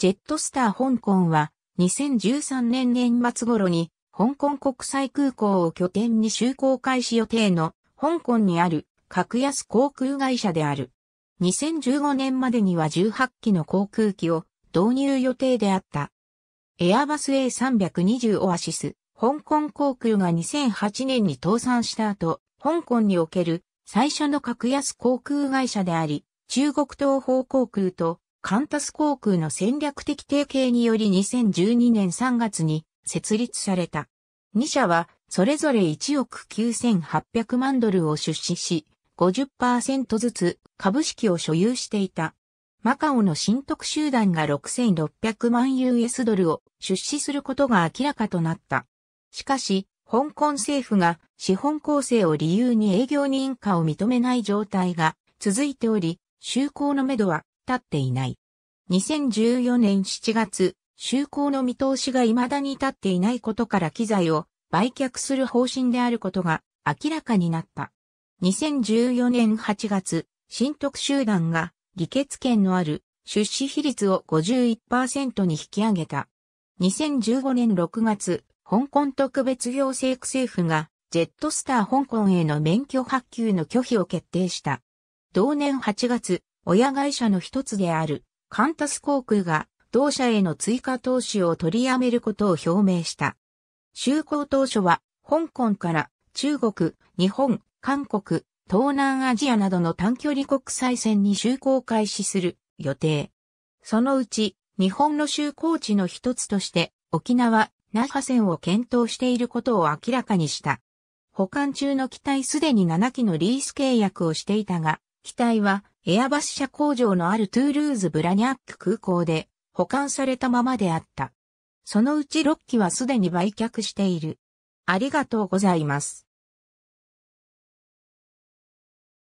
ジェットスター香港は2013年年末頃に香港国際空港を拠点に就航開始予定の香港にある格安航空会社である。2015年までには18機の航空機を導入予定であった。エアバス A320 オアシス、香港航空が2008年に倒産した後、香港における最初の格安航空会社であり、中国東方航空とカンタス航空の戦略的提携により2012年3月に設立された。2社はそれぞれ1億9800万ドルを出資し、50%ずつ株式を所有していた。マカオの新徳集団が6600万 US ドルを出資することが明らかとなった。しかし、香港政府が資本構成を理由に営業認可を認めない状態が続いており、就航のめどは立っていない。2014年7月、就航の見通しが未だに立っていないことから機材を売却する方針であることが明らかになった。2014年8月、新徳集団が議決権のある出資比率を51%に引き上げた。2015年6月、香港特別行政区政府がジェットスター香港への免許発給の拒否を決定した。同年8月、親会社の一つであるカンタス航空が同社への追加投資を取りやめることを表明した。就航当初は香港から中国、日本、韓国、東南アジアなどの短距離国際線に就航開始する予定。そのうち日本の就航地の一つとして沖縄、那覇線を検討していることを明らかにした。保管中の機体すでに7機のリース契約をしていたが、機体はエアバス社工場のあるトゥールーズ・ブラニャック空港で保管されたままであった。そのうち6機はすでに売却している。ありがとうございます。